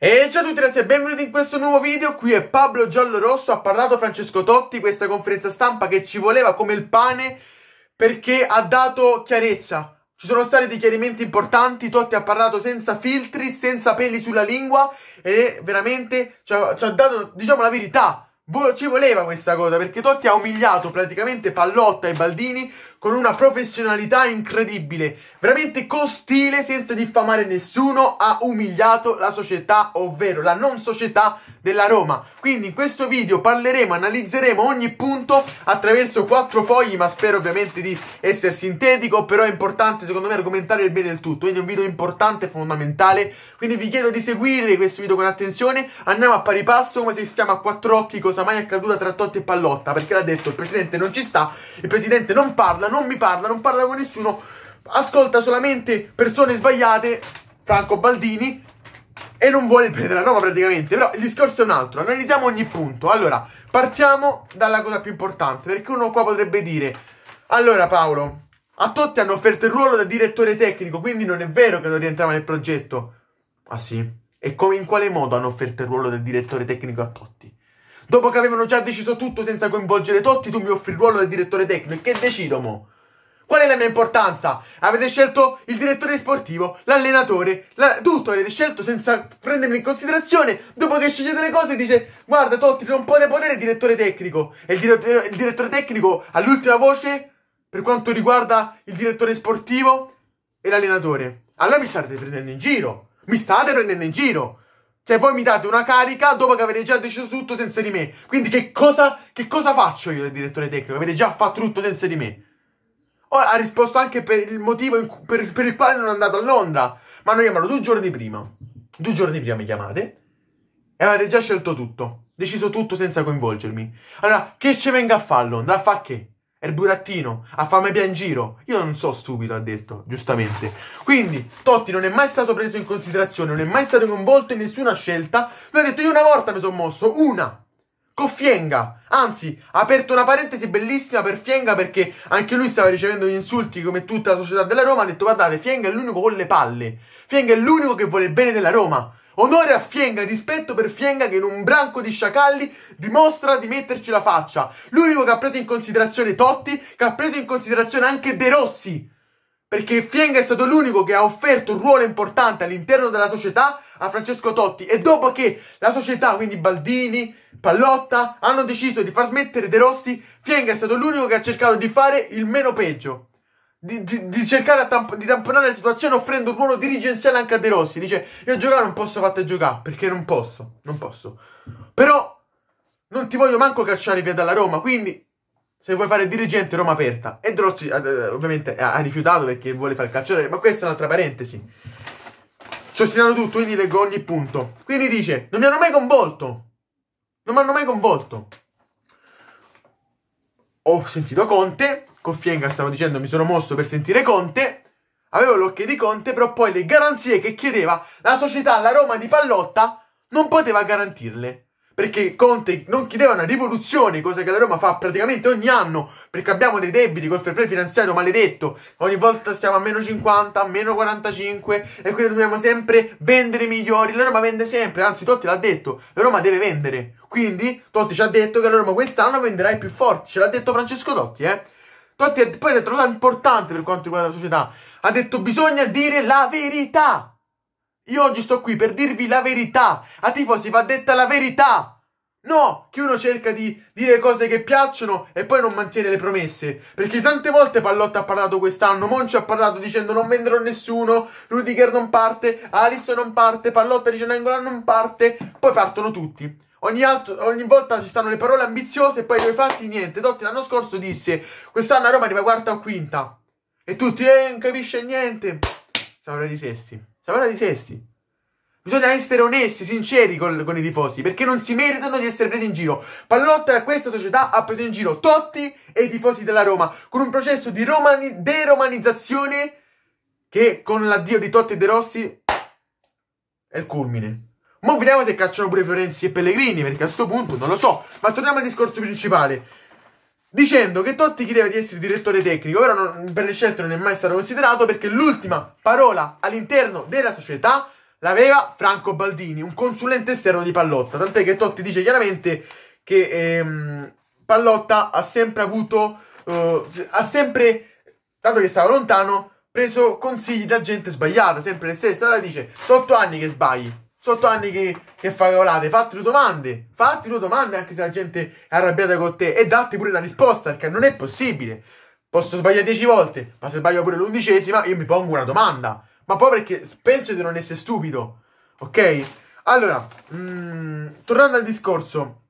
E ciao a tutti ragazzi e benvenuti in questo nuovo video, qui è Pablo Giallo Rosso, ha parlato Francesco Totti, questa conferenza stampa che ci voleva come il pane perché ha dato chiarezza. Ci sono stati dei chiarimenti importanti, Totti ha parlato senza filtri, senza peli sulla lingua e veramente ci ha, ci ha dato, diciamo, la verità. Ci voleva questa cosa perché Totti ha umiliato praticamente Pallotta e Baldini con una professionalità incredibile, veramente costile senza diffamare nessuno, ha umiliato la società, ovvero la non società della Roma. Quindi in questo video parleremo, analizzeremo ogni punto attraverso quattro fogli, ma spero ovviamente di essere sintetico, però è importante secondo me argomentare bene il tutto, quindi è un video importante e fondamentale, quindi vi chiedo di seguire questo video con attenzione, andiamo a pari passo come se stiamo a quattro occhi cosa mai accaduto tra Totti e Pallotta, perché l'ha detto il presidente non ci sta, il presidente non parla, parla, non mi parla, non parla con nessuno, ascolta solamente persone sbagliate, Franco Baldini, e non vuole prendere la roba praticamente. Però il discorso è un altro, analizziamo ogni punto. Allora, partiamo dalla cosa più importante, perché uno qua potrebbe dire, allora Paolo, a Totti hanno offerto il ruolo da direttore tecnico, quindi non è vero che non rientrava nel progetto. Ah sì? E come, in quale modo hanno offerto il ruolo del direttore tecnico a Totti? Dopo che avevano già deciso tutto senza coinvolgere Totti, tu mi offri il ruolo del direttore tecnico. Che decido mo? Qual è la mia importanza? Avete scelto il direttore sportivo, l'allenatore, la... tutto avete scelto senza prendermi in considerazione. Dopo che scegliete le cose dice guarda Totti non può deponere il direttore tecnico. E il, dire... il direttore tecnico ha l'ultima voce per quanto riguarda il direttore sportivo e l'allenatore. Allora mi state prendendo in giro. Mi state prendendo in giro. Cioè, voi mi date una carica dopo che avete già deciso tutto senza di me. Quindi che cosa, che cosa faccio io da direttore tecnico? Avete già fatto tutto senza di me. Ora ha risposto anche per il motivo per, per, il quale non è andato a Londra. Ma noi chiamato due giorni prima. Due giorni prima mi chiamate. E avete già scelto tutto. Deciso tutto senza coinvolgermi. Allora, che ci venga a fare a Londra? A fa che? È il burattino, ha fame pian giro. Io non so stupido, ha detto, giustamente. Quindi, Totti non è mai stato preso in considerazione, non è mai stato coinvolto in nessuna scelta. Lui ha detto, io una volta mi sono mosso, una, con Fienga. Anzi, ha aperto una parentesi bellissima per Fienga perché anche lui stava ricevendo gli insulti come tutta la società della Roma. Ha detto, guardate, Fienga è l'unico con le palle. Fienga è l'unico che vuole il bene della Roma. Onore a Fienga, rispetto per Fienga che in un branco di sciacalli dimostra di metterci la faccia. L'unico che ha preso in considerazione Totti, che ha preso in considerazione anche De Rossi. Perché Fienga è stato l'unico che ha offerto un ruolo importante all'interno della società a Francesco Totti. E dopo che la società, quindi Baldini, Pallotta, hanno deciso di far smettere De Rossi, Fienga è stato l'unico che ha cercato di fare il meno peggio di, di, di, cercare tamp- di tamponare la situazione offrendo un ruolo dirigenziale anche a De Rossi. Dice: Io a giocare non posso fate giocare perché non posso, non posso. Però non ti voglio manco cacciare via dalla Roma. Quindi, se vuoi fare dirigente, Roma aperta. E De Rossi, eh, eh, ovviamente, ha, rifiutato perché vuole fare il calciatore. Ma questa è un'altra parentesi. Sostenano tutto, quindi leggo ogni punto. Quindi dice: Non mi hanno mai convolto. Non mi hanno mai convolto. Ho sentito Conte con Fienga stavo dicendo mi sono mosso per sentire Conte, avevo l'occhio di Conte, però poi le garanzie che chiedeva la società, la Roma di Pallotta, non poteva garantirle. Perché Conte non chiedeva una rivoluzione, cosa che la Roma fa praticamente ogni anno, perché abbiamo dei debiti col fair play finanziario maledetto. Ogni volta stiamo a meno 50, a meno 45, e quindi dobbiamo sempre vendere migliori. La Roma vende sempre, anzi Totti l'ha detto, la Roma deve vendere. Quindi Totti ci ha detto che la Roma quest'anno venderà i più forti, ce l'ha detto Francesco Totti, eh. Totti ha, poi si è trovato importante per quanto riguarda la società. Ha detto bisogna dire la verità. Io oggi sto qui per dirvi la verità. A tifosi va detta la verità. No, che uno cerca di dire cose che piacciono e poi non mantiene le promesse. Perché tante volte Pallotta ha parlato quest'anno, Monci ha parlato dicendo non venderò nessuno, Rudiger non parte, Alice non parte, Pallotta dice Nangola non parte, poi partono tutti. Ogni, altro, ogni, volta ci stanno le parole ambiziose e poi due fatti niente. Dotti l'anno scorso disse: Quest'anno a Roma arriva quarta o quinta. E tutti, eh, non capisce niente. Siamo ora di sesti. Siamo ora di sesti. Bisogna essere onesti, sinceri col, con i tifosi, perché non si meritano di essere presi in giro. Pallotta da questa società ha preso in giro Totti e i tifosi della Roma, con un processo di romani, deromanizzazione che con l'addio di Totti e De Rossi è il culmine. Ma vediamo se cacciano pure Florenzi e Pellegrini, perché a questo punto non lo so. Ma torniamo al discorso principale. Dicendo che Totti chiedeva di essere direttore tecnico, però non, per le scelte non è mai stato considerato perché l'ultima parola all'interno della società l'aveva Franco Baldini, un consulente esterno di Pallotta. Tant'è che Totti dice chiaramente che ehm, Pallotta ha sempre avuto, eh, ha sempre, dato che stava lontano, preso consigli da gente sbagliata, sempre le stesse. Allora dice, sotto anni che sbagli. Sotto anni che, che fai volate, fatti le domande, fatti le domande anche se la gente è arrabbiata con te e datti pure la risposta perché non è possibile. Posso sbagliare dieci volte, ma se sbaglio pure l'undicesima io mi pongo una domanda. Ma poi perché penso di non essere stupido, ok? Allora, mh, mm, tornando al discorso,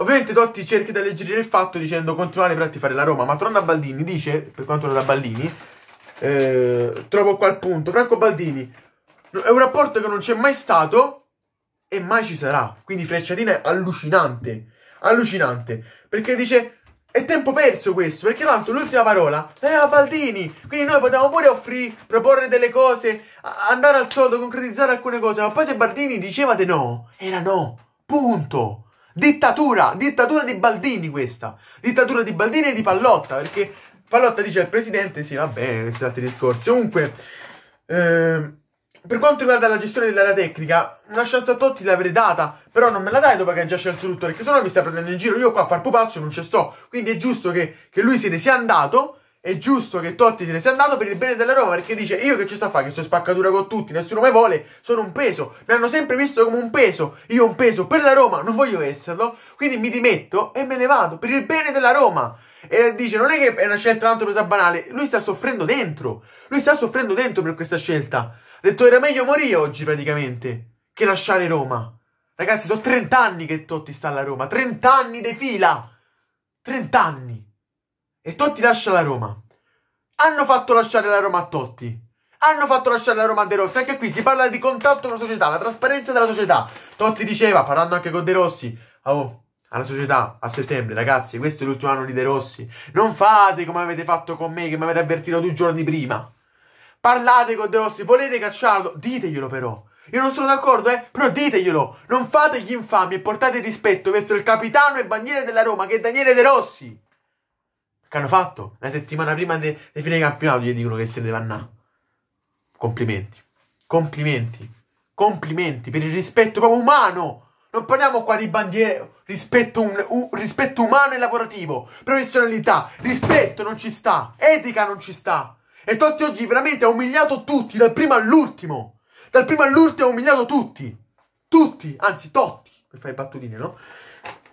Ovviamente Totti cerca di alleggerire il fatto dicendo continuare per fare la Roma, ma tornando a Baldini dice, per quanto riguarda Baldini, eh, trovo qua il punto, Franco Baldini, è un rapporto che non c'è mai stato e mai ci sarà. Quindi Frecciatina è allucinante. Allucinante. Perché dice, è tempo perso questo, perché l'altro, l'ultima parola era eh, Baldini. Quindi noi potevamo pure offrire, proporre delle cose, andare al soldo, concretizzare alcune cose. Ma poi se Baldini diceva di no, era no. Punto. Dittatura, dittatura di Baldini questa. Dittatura di Baldini e di Pallotta, perché Pallotta dice al presidente, sì vabbè, questi altri discorsi. Comunque... Ehm, per quanto riguarda la gestione dell'area tecnica, una chance a Totti l'avrei data, però non me la dai dopo che hai già scelto tutto, perché sennò mi sta prendendo in giro, io qua a far pupazzo non ci sto. Quindi è giusto che, che, lui se ne sia andato, è giusto che Totti se ne sia andato per il bene della Roma, perché dice io che ci sto a fare, che sto spaccatura con tutti, nessuno mi vuole, sono un peso, mi hanno sempre visto come un peso, io un peso per la Roma, non voglio esserlo, quindi mi dimetto e me ne vado, per il bene della Roma. E dice, non è che è una scelta tanto presa banale, lui sta soffrendo dentro, lui sta soffrendo dentro per questa scelta. Ha detto era meglio morire oggi praticamente che lasciare Roma. Ragazzi, sono 30 anni che Totti sta alla Roma. 30 anni di fila. 30 anni. E Totti lascia la Roma. Hanno fatto lasciare la Roma a Totti. Hanno fatto lasciare la Roma a De Rossi. Anche qui si parla di contatto con la società, la trasparenza della società. Totti diceva, parlando anche con De Rossi, oh, alla società a settembre, ragazzi, questo è l'ultimo anno di De Rossi. Non fate come avete fatto con me, che mi avete avvertito due giorni prima. Parlate con De Rossi, volete cacciarlo? Diteglielo però. Io non sono d'accordo, eh? Però diteglielo. Non fate gli infami e portate rispetto verso il capitano e bandiere della Roma, che è Daniele De Rossi. Che hanno fatto? La settimana prima del de- fine campionato gli dicono che se ne vanno. Complimenti. Complimenti. Complimenti per il rispetto proprio umano. Non parliamo qua di bandiere, rispetto, un, un, rispetto umano e lavorativo, professionalità, rispetto non ci sta, etica non ci sta, e Totti oggi veramente ha umiliato tutti, dal primo all'ultimo. Dal primo all'ultimo ha umiliato tutti. Tutti, anzi Totti, per fare battutine, no?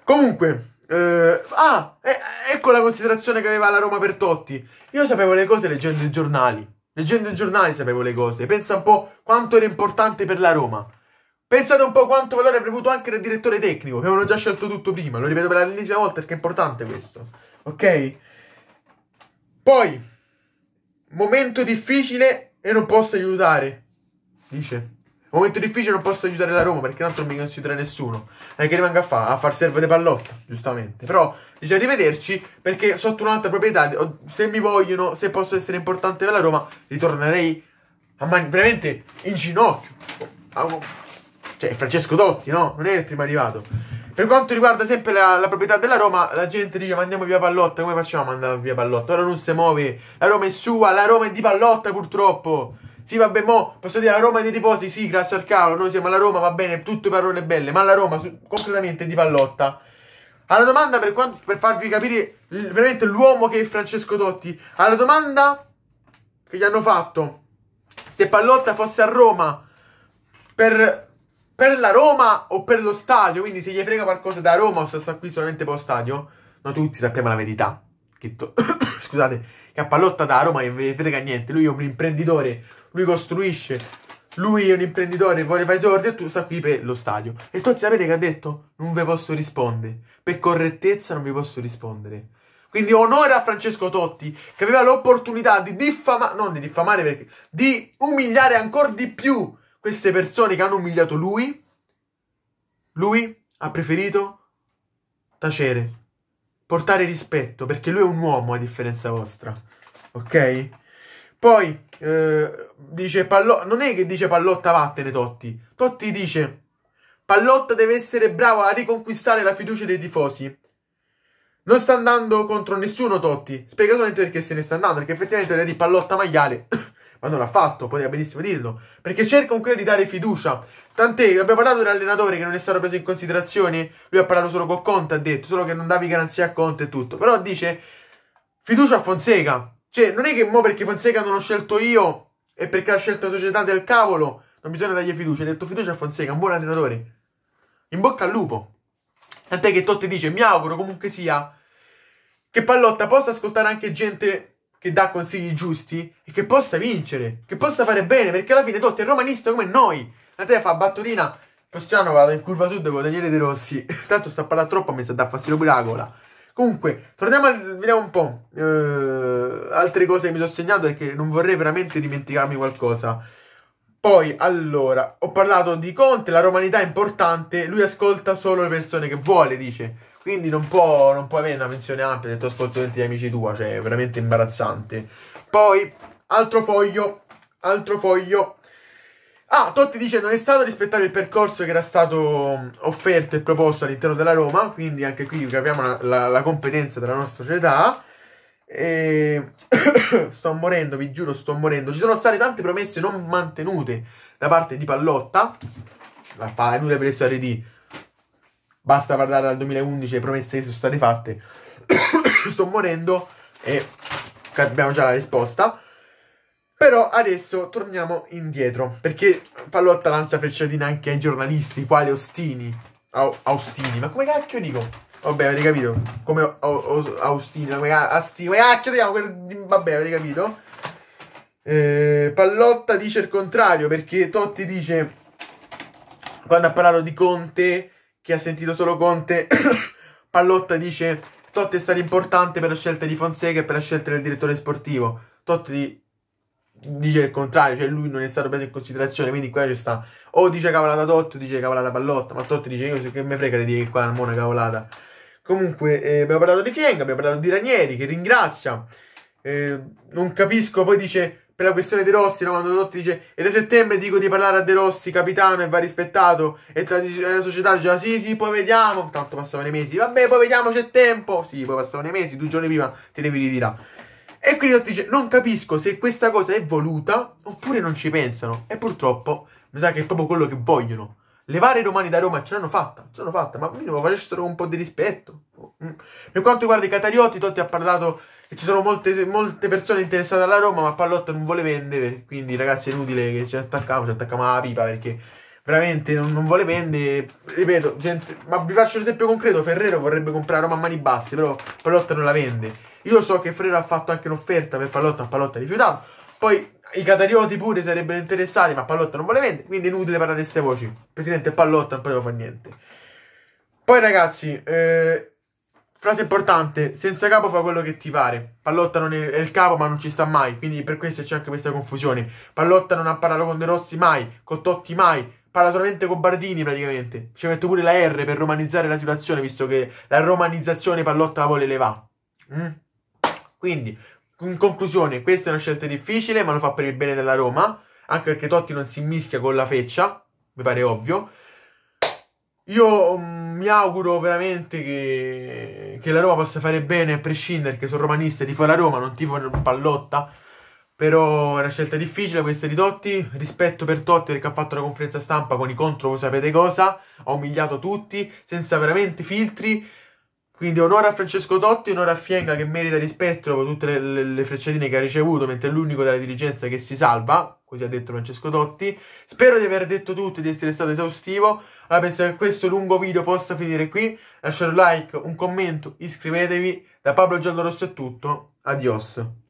Comunque, eh, ah, eh, ecco la considerazione che aveva la Roma per Totti. Io sapevo le cose leggendo i giornali. Leggendo i giornali sapevo le cose. Pensa un po' quanto era importante per la Roma. Pensate un po' quanto valore ha avuto anche il direttore tecnico, che avevano già scelto tutto prima. Lo ripeto per l'ennesima volta perché è importante questo. Ok? Poi, Momento difficile e non posso aiutare. Dice. Momento difficile non posso aiutare la Roma perché tanto non mi considera nessuno. Non è che rimanga a, fa, a far serve di pallotta, giustamente. Però dice arrivederci perché sotto un'altra proprietà, se mi vogliono, se posso essere importante per la Roma, ritornerei a man- veramente in ginocchio. Cioè, Francesco Dotti, no? Non è il primo arrivato. Per quanto riguarda sempre la, la, proprietà della Roma, la gente dice: Ma andiamo via Pallotta. Come facciamo ad andare via Pallotta? Ora non si muove. La Roma è sua, la Roma è di Pallotta, purtroppo. Sì, vabbè, mo posso dire la Roma è dei tifosi. Sì, grazie al cavolo. Noi siamo alla Roma, va bene, tutte parole belle. Ma la Roma, su, concretamente, è di Pallotta. Alla domanda, per, quanto, per farvi capire veramente l'uomo che è Francesco Dotti, alla domanda che gli hanno fatto se Pallotta fosse a Roma per per la Roma o per lo stadio. Quindi se gli frega qualcosa da Roma o se sta qui solamente per lo stadio, noi tutti sappiamo la verità. Che to- Scusate, che a pallotta da Roma non gli frega niente. Lui è un imprenditore, lui costruisce, lui è un imprenditore, vuole fare i soldi e tu sta qui per lo stadio. E tutti sapete che ha detto? Non vi posso rispondere. Per correttezza non vi posso rispondere. Quindi onore a Francesco Totti, che aveva l'opportunità di diffamare, non di diffamare perché, di umiliare ancora di più queste persone che hanno umiliato lui, lui ha preferito tacere, portare rispetto, perché lui è un uomo a differenza vostra, ok? Poi eh, dice Pallotta, non è che dice Pallotta vattene Totti, Totti dice Pallotta deve essere bravo a riconquistare la fiducia dei tifosi. Non sta andando contro nessuno Totti, spiegatamente perché se ne sta andando, perché effettivamente era di Pallotta Maiale ma non l'ha fatto, poteva benissimo dirlo, perché cerca comunque di dare fiducia. Tant'è che abbiamo parlato dell'allenatore che non è stato preso in considerazione, lui ha parlato solo con Conte, ha detto, solo che non davi garanzia a Conte e tutto, però dice fiducia a Fonseca. Cioè, non è che mo perché Fonseca non l'ho scelto io e perché ha scelto la società del cavolo, non bisogna dargli fiducia. Ha detto fiducia a Fonseca, un buon allenatore. In bocca al lupo. Tant'è che Totti dice, mi auguro comunque sia che Pallotta possa ascoltare anche gente che dà consigli giusti e che possa vincere, che possa fare bene, perché alla fine Totti è romanista come noi. La te fa battutina, Cristiano vado in curva sud con Daniele De Rossi. Tanto sta parlare troppo, mi sta da fastidio pure la gola. Comunque, torniamo, a, vediamo un po', eh, altre cose che mi sono segnato perché non vorrei veramente dimenticarmi qualcosa. Poi, allora, ho parlato di Conte, la romanità è importante, lui ascolta solo le persone che vuole, dice. Quindi non può, non può avere una menzione ampia del tuo ascolto degli amici tua, cioè è veramente imbarazzante. Poi, altro foglio, altro foglio. Ah, Totti dice non è stato rispettato il percorso che era stato offerto e proposto all'interno della Roma, quindi anche qui capiamo la, la, la competenza della nostra società. E... sto morendo, vi giuro, sto morendo. Ci sono state tante promesse non mantenute da parte di Pallotta. La fa, è inutile per il RD Basta guardare al 2011 le promesse che sono state fatte. Sto morendo e abbiamo già la risposta. Però adesso torniamo indietro, perché Pallotta lancia frecciatina anche ai giornalisti, quali Ostini. Au, Austini, ma come cacchio dico? Vabbè, avete capito? Come o, o, ma come, asti, come cacchio dico? Vabbè, avete capito? Eh, Pallotta dice il contrario, perché Totti dice, quando ha parlato di Conte, che ha sentito solo Conte, Pallotta dice Totti è stato importante per la scelta di Fonseca e per la scelta del direttore sportivo. Totti dice il contrario, cioè lui non è stato preso in considerazione, quindi qua ci sta o dice cavolata Totti o dice cavolata Pallotta, ma Totti dice io che me frega di dire che qua è una cavolata. Comunque eh, abbiamo parlato di Fienga, abbiamo parlato di Ranieri che ringrazia, eh, non capisco, poi dice per la questione De Rossi, no? quando Totti dice e da settembre dico di parlare a De Rossi, capitano, e va rispettato, e la società diceva ah, sì, sì, poi vediamo, tanto passavano i mesi, vabbè, poi vediamo, c'è tempo, sì, poi passavano i mesi, due giorni prima te devi ritirare. E quindi Totti dice, non capisco se questa cosa è voluta oppure non ci pensano, e purtroppo mi sa che è proprio quello che vogliono. Levare i romani da Roma ce l'hanno fatta, ce l'hanno fatta, ma minimo facessero un po' di rispetto. Mm. Per quanto riguarda i Catariotti, Totti ha parlato che ci sono molte, molte persone interessate alla Roma, ma Pallotta non vuole vendere, quindi ragazzi è inutile che ci attacchiamo, ci attacchiamo alla pipa perché veramente non, non, vuole vendere. Ripeto, gente, ma vi faccio un esempio concreto: Ferrero vorrebbe comprare Roma a mani basse, però Pallotta non la vende. Io so che Ferrero ha fatto anche un'offerta per Pallotta, ma Pallotta ha rifiutato. Poi i catarioti pure sarebbero interessati, ma Pallotta non vuole vendere, quindi è inutile parlare di queste voci. presidente Pallotta non poteva fare niente. Poi ragazzi, eh, frase importante, senza capo fa quello che ti pare. Pallotta non è, è, il capo ma non ci sta mai, quindi per questo c'è anche questa confusione. Pallotta non ha parlato con De Rossi mai, con Totti mai, parla solamente con Bardini praticamente. Ci metto pure la R per romanizzare la situazione, visto che la romanizzazione Pallotta la vuole levare. Mm? Quindi, in conclusione, questa è una scelta difficile, ma lo fa per il bene della Roma, anche perché Totti non si mischia con la feccia, mi pare ovvio. Io mm, mi auguro veramente che, che, la Roma possa fare bene a prescindere che sono romanista e tifo la Roma, non tifo una pallotta. Però è una scelta difficile questa di Totti, rispetto per Totti perché ha fatto la conferenza stampa con i contro, voi sapete cosa, ha umiliato tutti, senza veramente filtri, quindi onore a Francesco Totti, onore a Fienga che merita rispetto dopo tutte le, le, le, frecciatine che ha ricevuto, mentre è l'unico della dirigenza che si salva, così ha detto Francesco Totti. Spero di aver detto tutto e di essere stato esaustivo. Allora penso che questo lungo video possa finire qui. Lasciate un like, un commento, iscrivetevi. Da Pablo Giallorosso è tutto. Adios.